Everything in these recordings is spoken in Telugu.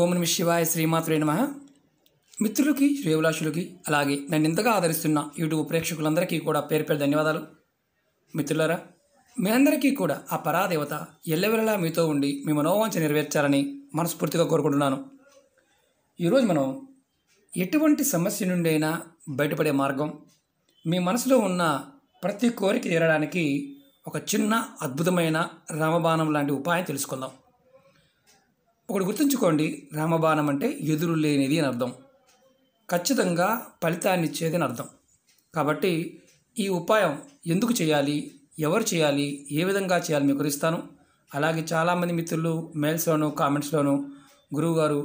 ఓం నమ శివాయ శ్రీమాత్రే నమ మిత్రులకి శ్రేవులాషులకి అలాగే నన్ను ఇంతగా ఆదరిస్తున్న యూట్యూబ్ ప్రేక్షకులందరికీ కూడా పేరు పేరు ధన్యవాదాలు మిత్రులారా మీ అందరికీ కూడా ఆ పరాదేవత ఎల్లవెల్లలా మీతో ఉండి మీ మనోవాంఛ నెరవేర్చాలని మనస్ఫూర్తిగా కోరుకుంటున్నాను ఈరోజు మనం ఎటువంటి సమస్య నుండి అయినా బయటపడే మార్గం మీ మనసులో ఉన్న ప్రతి కోరిక తీరడానికి ఒక చిన్న అద్భుతమైన రామబాణం లాంటి ఉపాయం తెలుసుకుందాం ఒకటి గుర్తుంచుకోండి రామబాణం అంటే ఎదురు లేనిది అని అర్థం ఖచ్చితంగా ఫలితాన్ని ఇచ్చేది అని అర్థం కాబట్టి ఈ ఉపాయం ఎందుకు చేయాలి ఎవరు చేయాలి ఏ విధంగా చేయాలి మీకు ఇస్తాను అలాగే చాలామంది మిత్రులు మెయిల్స్లోను కామెంట్స్లోను గురువుగారు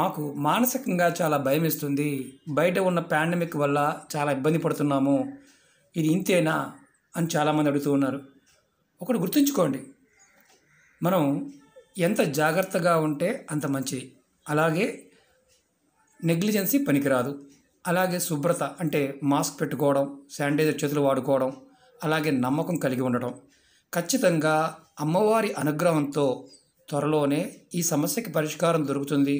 మాకు మానసికంగా చాలా భయం ఇస్తుంది బయట ఉన్న పాండమిక్ వల్ల చాలా ఇబ్బంది పడుతున్నాము ఇది ఇంతేనా అని చాలామంది అడుగుతూ ఉన్నారు ఒకటి గుర్తుంచుకోండి మనం ఎంత జాగ్రత్తగా ఉంటే అంత మంచిది అలాగే నెగ్లిజెన్సీ పనికిరాదు అలాగే శుభ్రత అంటే మాస్క్ పెట్టుకోవడం శానిటైజర్ చేతులు వాడుకోవడం అలాగే నమ్మకం కలిగి ఉండడం ఖచ్చితంగా అమ్మవారి అనుగ్రహంతో త్వరలోనే ఈ సమస్యకి పరిష్కారం దొరుకుతుంది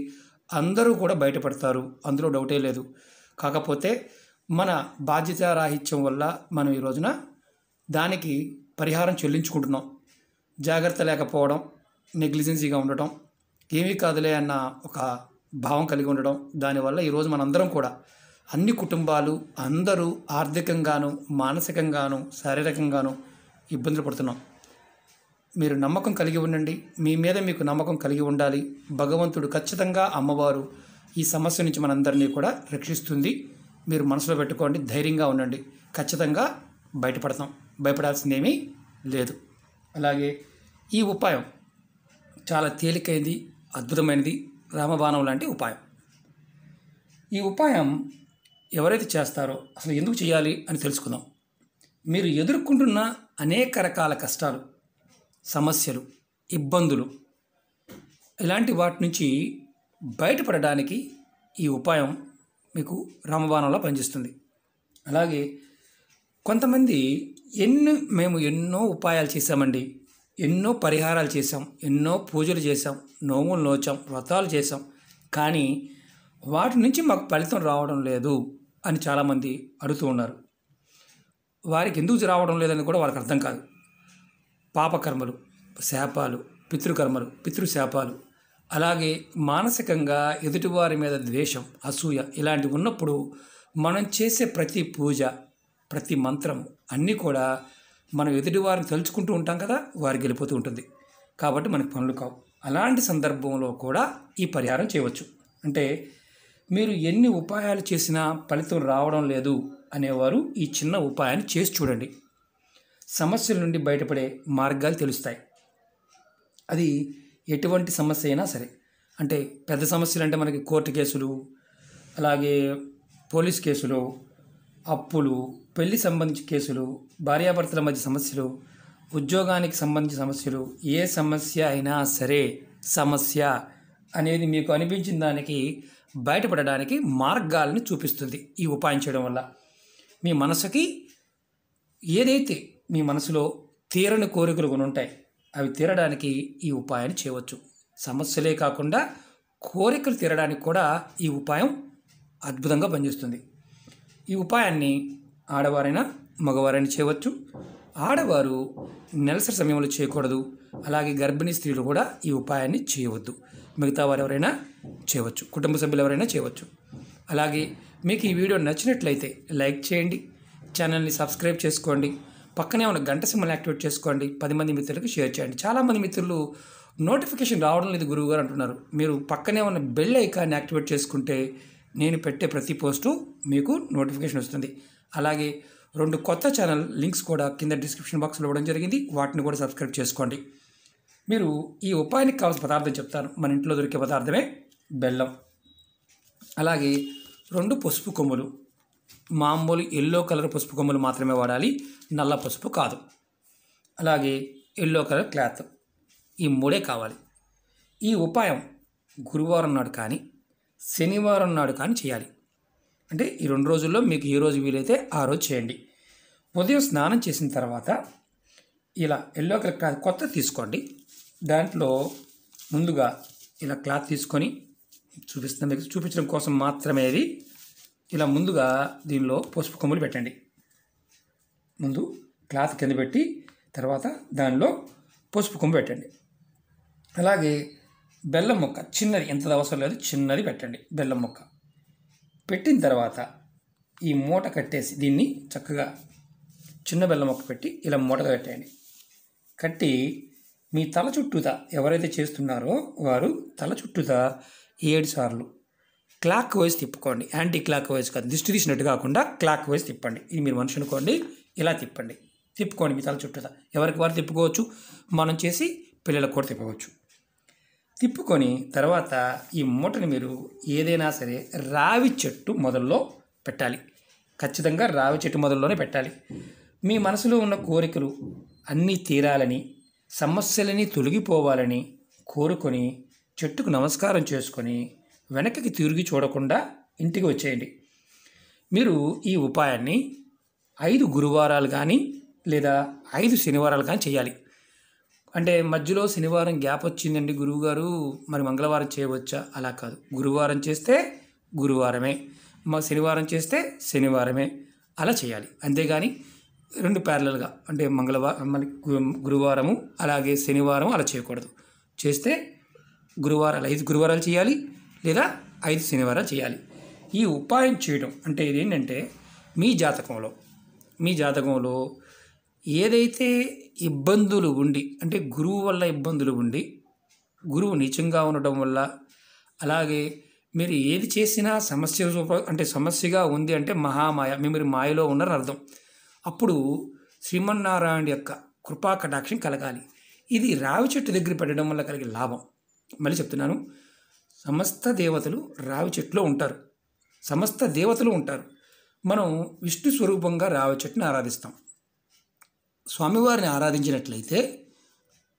అందరూ కూడా బయటపడతారు అందులో డౌటే లేదు కాకపోతే మన బాధ్యత రాహిత్యం వల్ల మనం ఈ రోజున దానికి పరిహారం చెల్లించుకుంటున్నాం జాగ్రత్త లేకపోవడం నెగ్లిజెన్సీగా ఉండటం ఏమీ కాదులే అన్న ఒక భావం కలిగి ఉండడం దానివల్ల ఈరోజు మనందరం కూడా అన్ని కుటుంబాలు అందరూ ఆర్థికంగాను మానసికంగాను శారీరకంగాను ఇబ్బందులు పడుతున్నాం మీరు నమ్మకం కలిగి ఉండండి మీ మీద మీకు నమ్మకం కలిగి ఉండాలి భగవంతుడు ఖచ్చితంగా అమ్మవారు ఈ సమస్య నుంచి మనందరినీ కూడా రక్షిస్తుంది మీరు మనసులో పెట్టుకోండి ధైర్యంగా ఉండండి ఖచ్చితంగా బయటపడతాం భయపడాల్సిందేమీ లేదు అలాగే ఈ ఉపాయం చాలా తేలికైంది అద్భుతమైనది రామబాణం లాంటి ఉపాయం ఈ ఉపాయం ఎవరైతే చేస్తారో అసలు ఎందుకు చేయాలి అని తెలుసుకుందాం మీరు ఎదుర్కొంటున్న అనేక రకాల కష్టాలు సమస్యలు ఇబ్బందులు ఇలాంటి వాటి నుంచి బయటపడడానికి ఈ ఉపాయం మీకు రామబాణంలో పనిచేస్తుంది అలాగే కొంతమంది ఎన్ని మేము ఎన్నో ఉపాయాలు చేశామండి ఎన్నో పరిహారాలు చేసాం ఎన్నో పూజలు చేసాం నోములు నోచాం వ్రతాలు చేసాం కానీ వాటి నుంచి మాకు ఫలితం రావడం లేదు అని చాలామంది అడుగుతూ ఉన్నారు వారికి ఎందుకు రావడం లేదని కూడా వాళ్ళకి అర్థం కాదు పాపకర్మలు శాపాలు పితృకర్మలు పితృశాపాలు అలాగే మానసికంగా ఎదుటివారి మీద ద్వేషం అసూయ ఇలాంటివి ఉన్నప్పుడు మనం చేసే ప్రతి పూజ ప్రతి మంత్రం అన్నీ కూడా మనం ఎదుటి వారిని తలుచుకుంటూ ఉంటాం కదా వారు గెలిపోతూ ఉంటుంది కాబట్టి మనకు పనులు కావు అలాంటి సందర్భంలో కూడా ఈ పరిహారం చేయవచ్చు అంటే మీరు ఎన్ని ఉపాయాలు చేసినా ఫలితం రావడం లేదు అనేవారు ఈ చిన్న ఉపాయాన్ని చేసి చూడండి సమస్యల నుండి బయటపడే మార్గాలు తెలుస్తాయి అది ఎటువంటి సమస్య అయినా సరే అంటే పెద్ద సమస్యలు అంటే మనకి కోర్టు కేసులు అలాగే పోలీస్ కేసులు అప్పులు పెళ్లి సంబంధించి కేసులు భార్యాభర్తల మధ్య సమస్యలు ఉద్యోగానికి సంబంధించిన సమస్యలు ఏ సమస్య అయినా సరే సమస్య అనేది మీకు అనిపించిన దానికి బయటపడడానికి మార్గాలను చూపిస్తుంది ఈ ఉపాయం చేయడం వల్ల మీ మనసుకి ఏదైతే మీ మనసులో తీరని కోరికలు కొన్ని ఉంటాయి అవి తీరడానికి ఈ ఉపాయాన్ని చేయవచ్చు సమస్యలే కాకుండా కోరికలు తీరడానికి కూడా ఈ ఉపాయం అద్భుతంగా పనిచేస్తుంది ఈ ఉపాయాన్ని ఆడవారైనా మగవారైనా చేయవచ్చు ఆడవారు నెలసరి సమయంలో చేయకూడదు అలాగే గర్భిణీ స్త్రీలు కూడా ఈ ఉపాయాన్ని చేయవద్దు మిగతా వారు ఎవరైనా చేయవచ్చు కుటుంబ సభ్యులు ఎవరైనా చేయవచ్చు అలాగే మీకు ఈ వీడియో నచ్చినట్లయితే లైక్ చేయండి ఛానల్ని సబ్స్క్రైబ్ చేసుకోండి పక్కనే ఉన్న గంట సింబల్ యాక్టివేట్ చేసుకోండి పది మంది మిత్రులకు షేర్ చేయండి చాలామంది మిత్రులు నోటిఫికేషన్ రావడం లేదు గురువుగారు అంటున్నారు మీరు పక్కనే ఉన్న బెల్ ఐకాన్ని యాక్టివేట్ చేసుకుంటే నేను పెట్టే ప్రతి పోస్టు మీకు నోటిఫికేషన్ వస్తుంది అలాగే రెండు కొత్త ఛానల్ లింక్స్ కూడా కింద డిస్క్రిప్షన్ బాక్స్లో ఇవ్వడం జరిగింది వాటిని కూడా సబ్స్క్రైబ్ చేసుకోండి మీరు ఈ ఉపాయానికి కావాల్సిన పదార్థం చెప్తాను మన ఇంట్లో దొరికే పదార్థమే బెల్లం అలాగే రెండు పసుపు కొమ్ములు మామూలు ఎల్లో కలర్ పసుపు కొమ్ములు మాత్రమే వాడాలి నల్ల పసుపు కాదు అలాగే ఎల్లో కలర్ క్లాత్ ఈ మూడే కావాలి ఈ ఉపాయం గురువారం నాడు కానీ శనివారం నాడు కానీ చేయాలి అంటే ఈ రెండు రోజుల్లో మీకు ఏ రోజు వీలైతే ఆ రోజు చేయండి ఉదయం స్నానం చేసిన తర్వాత ఇలా ఎల్లో కలర్ క్లాత్ కొత్త తీసుకోండి దాంట్లో ముందుగా ఇలా క్లాత్ తీసుకొని చూపిస్తున్న మీకు చూపించడం కోసం మాత్రమే ఇది ఇలా ముందుగా దీనిలో పసుపు కొమ్ములు పెట్టండి ముందు క్లాత్ కింద పెట్టి తర్వాత దానిలో పసుపు కొమ్ము పెట్టండి అలాగే బెల్లం ముక్క చిన్నది ఎంత అవసరం లేదు చిన్నది పెట్టండి బెల్లం ముక్క పెట్టిన తర్వాత ఈ మూట కట్టేసి దీన్ని చక్కగా చిన్న బెల్లం ముక్క పెట్టి ఇలా మూటగా కట్టేయండి కట్టి మీ తల చుట్టూత ఎవరైతే చేస్తున్నారో వారు తల చుట్టూత ఏడు సార్లు క్లాక్ వైజ్ తిప్పుకోండి యాంటీ క్లాక్ వైజ్ కాదు దిష్టి తీసినట్టు కాకుండా క్లాక్ వైజ్ తిప్పండి ఇది మీరు మనిషి అనుకోండి ఇలా తిప్పండి తిప్పుకోండి మీ తల చుట్టూత ఎవరికి వారు తిప్పుకోవచ్చు మనం చేసి పిల్లలకు కూడా తిప్పవచ్చు తిప్పుకొని తర్వాత ఈ మూటని మీరు ఏదైనా సరే రావి చెట్టు మొదల్లో పెట్టాలి ఖచ్చితంగా రావి చెట్టు మొదల్లోనే పెట్టాలి మీ మనసులో ఉన్న కోరికలు అన్నీ తీరాలని సమస్యలని తొలగిపోవాలని కోరుకొని చెట్టుకు నమస్కారం చేసుకొని వెనక్కి తిరిగి చూడకుండా ఇంటికి వచ్చేయండి మీరు ఈ ఉపాయాన్ని ఐదు గురువారాలు కానీ లేదా ఐదు శనివారాలు కానీ చేయాలి అంటే మధ్యలో శనివారం గ్యాప్ వచ్చిందండి గురువుగారు మరి మంగళవారం చేయవచ్చా అలా కాదు గురువారం చేస్తే గురువారమే మా శనివారం చేస్తే శనివారమే అలా చేయాలి అంతేగాని రెండు ప్యారలల్గా అంటే మంగళవారం గురువారము అలాగే శనివారం అలా చేయకూడదు చేస్తే గురువారాలు ఐదు గురువారాలు చేయాలి లేదా ఐదు శనివారాలు చేయాలి ఈ ఉపాయం చేయడం అంటే ఏంటంటే మీ జాతకంలో మీ జాతకంలో ఏదైతే ఇబ్బందులు ఉండి అంటే గురువు వల్ల ఇబ్బందులు ఉండి గురువు నిజంగా ఉండటం వల్ల అలాగే మీరు ఏది చేసినా సమస్య రూప అంటే సమస్యగా ఉంది అంటే మహామాయ మీరు మాయలో ఉన్నారని అర్థం అప్పుడు శ్రీమన్నారాయణ యొక్క కృపా కటాక్షం కలగాలి ఇది రావి చెట్టు దగ్గర పెట్టడం వల్ల కలిగే లాభం మళ్ళీ చెప్తున్నాను సమస్త దేవతలు రావి చెట్టులో ఉంటారు సమస్త దేవతలు ఉంటారు మనం విష్ణు స్వరూపంగా రావి చెట్టును ఆరాధిస్తాం స్వామివారిని ఆరాధించినట్లయితే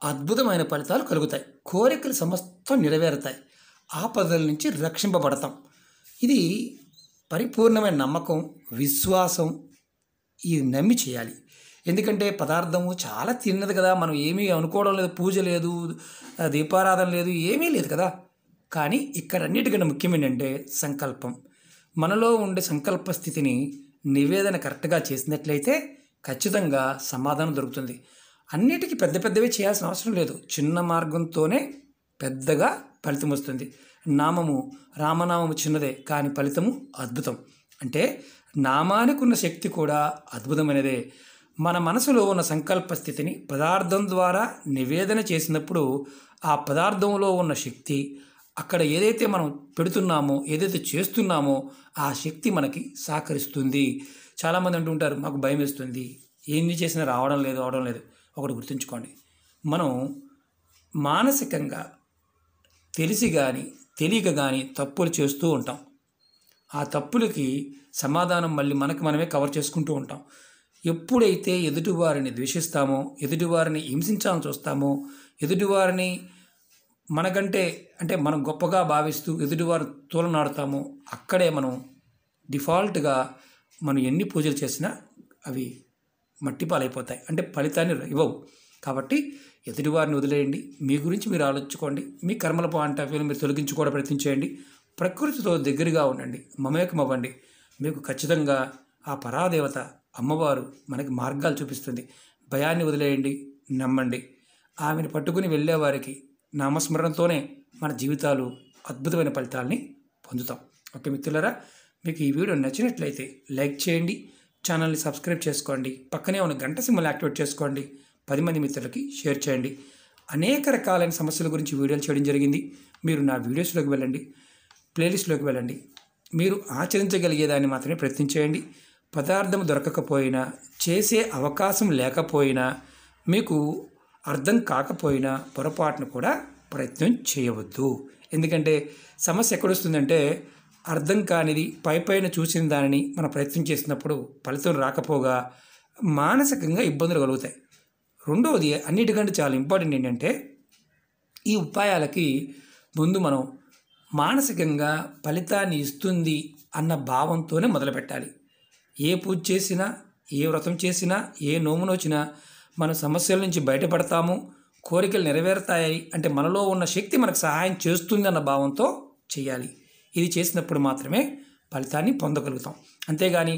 అద్భుతమైన ఫలితాలు కలుగుతాయి కోరికలు సమస్తం నెరవేరుతాయి ఆపదల నుంచి రక్షింపబడతాం ఇది పరిపూర్ణమైన నమ్మకం విశ్వాసం ఇది నమ్మి చేయాలి ఎందుకంటే పదార్థము చాలా తిన్నది కదా మనం ఏమీ అనుకోవడం లేదు పూజ లేదు దీపారాధన లేదు ఏమీ లేదు కదా కానీ ఇక్కడ అన్నిటికన్నా ముఖ్యమేంటంటే సంకల్పం మనలో ఉండే సంకల్ప స్థితిని నివేదన కరెక్ట్గా చేసినట్లయితే ఖచ్చితంగా సమాధానం దొరుకుతుంది అన్నిటికీ పెద్ద పెద్దవి చేయాల్సిన అవసరం లేదు చిన్న మార్గంతోనే పెద్దగా ఫలితం వస్తుంది నామము రామనామము చిన్నదే కానీ ఫలితము అద్భుతం అంటే నామానికి ఉన్న శక్తి కూడా అద్భుతమైనదే మన మనసులో ఉన్న సంకల్ప స్థితిని పదార్థం ద్వారా నివేదన చేసినప్పుడు ఆ పదార్థంలో ఉన్న శక్తి అక్కడ ఏదైతే మనం పెడుతున్నామో ఏదైతే చేస్తున్నామో ఆ శక్తి మనకి సహకరిస్తుంది చాలామంది అంటూ ఉంటారు మాకు భయం వేస్తుంది ఏమి చేసినా రావడం లేదు అవడం లేదు ఒకటి గుర్తుంచుకోండి మనం మానసికంగా తెలిసి కానీ తెలియక కానీ తప్పులు చేస్తూ ఉంటాం ఆ తప్పులకి సమాధానం మళ్ళీ మనకు మనమే కవర్ చేసుకుంటూ ఉంటాం ఎప్పుడైతే ఎదుటివారిని ద్వేషిస్తామో ఎదుటివారిని హింసించాలని చూస్తామో ఎదుటివారిని మనకంటే అంటే మనం గొప్పగా భావిస్తూ ఎదుటివారు తోలనాడుతామో అక్కడే మనం డిఫాల్ట్గా మనం ఎన్ని పూజలు చేసినా అవి మట్టి పాలైపోతాయి అంటే ఫలితాన్ని ఇవ్వవు కాబట్టి ఎదుటివారిని వదిలేయండి మీ గురించి మీరు ఆలోచించుకోండి మీ కర్మల పాయింట్ ఆఫ్ వ్యూని మీరు తొలగించుకోవడం ప్రయత్నించేయండి ప్రకృతితో దగ్గరగా ఉండండి మమేకం అవ్వండి మీకు ఖచ్చితంగా ఆ పరాదేవత అమ్మవారు మనకి మార్గాలు చూపిస్తుంది భయాన్ని వదిలేయండి నమ్మండి ఆమెను పట్టుకుని వెళ్ళేవారికి నామస్మరణతోనే మన జీవితాలు అద్భుతమైన ఫలితాలని పొందుతాం ఓకే మిత్రులరా మీకు ఈ వీడియో నచ్చినట్లయితే లైక్ చేయండి ఛానల్ని సబ్స్క్రైబ్ చేసుకోండి పక్కనే ఉన్న గంట సింబల్ యాక్టివేట్ చేసుకోండి పది మంది మిత్రులకి షేర్ చేయండి అనేక రకాలైన సమస్యల గురించి వీడియోలు చేయడం జరిగింది మీరు నా వీడియోస్లోకి వెళ్ళండి ప్లేలిస్ట్లోకి వెళ్ళండి మీరు ఆచరించగలిగేదాన్ని మాత్రమే ప్రయత్నం చేయండి పదార్థం దొరకకపోయినా చేసే అవకాశం లేకపోయినా మీకు అర్థం కాకపోయినా పొరపాటును కూడా ప్రయత్నం చేయవద్దు ఎందుకంటే సమస్య ఎక్కడొస్తుందంటే అర్థం కానిది పైపైన చూసిన దానిని మనం ప్రయత్నం చేసినప్పుడు ఫలితం రాకపోగా మానసికంగా ఇబ్బందులు కలుగుతాయి రెండవది అన్నిటికంటే చాలా ఇంపార్టెంట్ ఏంటంటే ఈ ఉపాయాలకి ముందు మనం మానసికంగా ఫలితాన్ని ఇస్తుంది అన్న భావంతోనే మొదలుపెట్టాలి ఏ పూజ చేసినా ఏ వ్రతం చేసినా ఏ నోమునొచ్చినా మన సమస్యల నుంచి బయటపడతాము కోరికలు నెరవేరుతాయి అంటే మనలో ఉన్న శక్తి మనకు సహాయం చేస్తుంది అన్న భావంతో చేయాలి ఇది చేసినప్పుడు మాత్రమే ఫలితాన్ని పొందగలుగుతాం అంతేగాని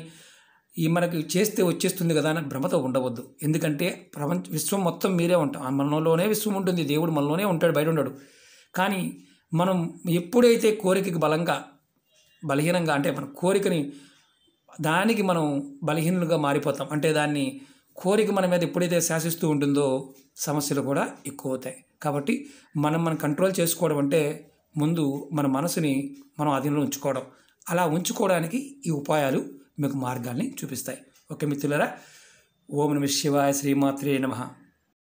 ఈ మనకి చేస్తే వచ్చేస్తుంది కదా అని భ్రమతో ఉండవద్దు ఎందుకంటే ప్రపంచ విశ్వం మొత్తం మీరే ఉంటాం మనలోనే విశ్వం ఉంటుంది దేవుడు మనలోనే ఉంటాడు బయట ఉండడు కానీ మనం ఎప్పుడైతే కోరికకి బలంగా బలహీనంగా అంటే మన కోరికని దానికి మనం బలహీనులుగా మారిపోతాం అంటే దాన్ని కోరిక మన మీద ఎప్పుడైతే శాసిస్తూ ఉంటుందో సమస్యలు కూడా ఎక్కువ అవుతాయి కాబట్టి మనం మనం కంట్రోల్ చేసుకోవడం అంటే ముందు మన మనసుని మనం అధీనంలో ఉంచుకోవడం అలా ఉంచుకోవడానికి ఈ ఉపాయాలు మీకు మార్గాల్ని చూపిస్తాయి ఓకే మిత్రులరా ఓం నమ శివాయ శ్రీమాత్రే నమ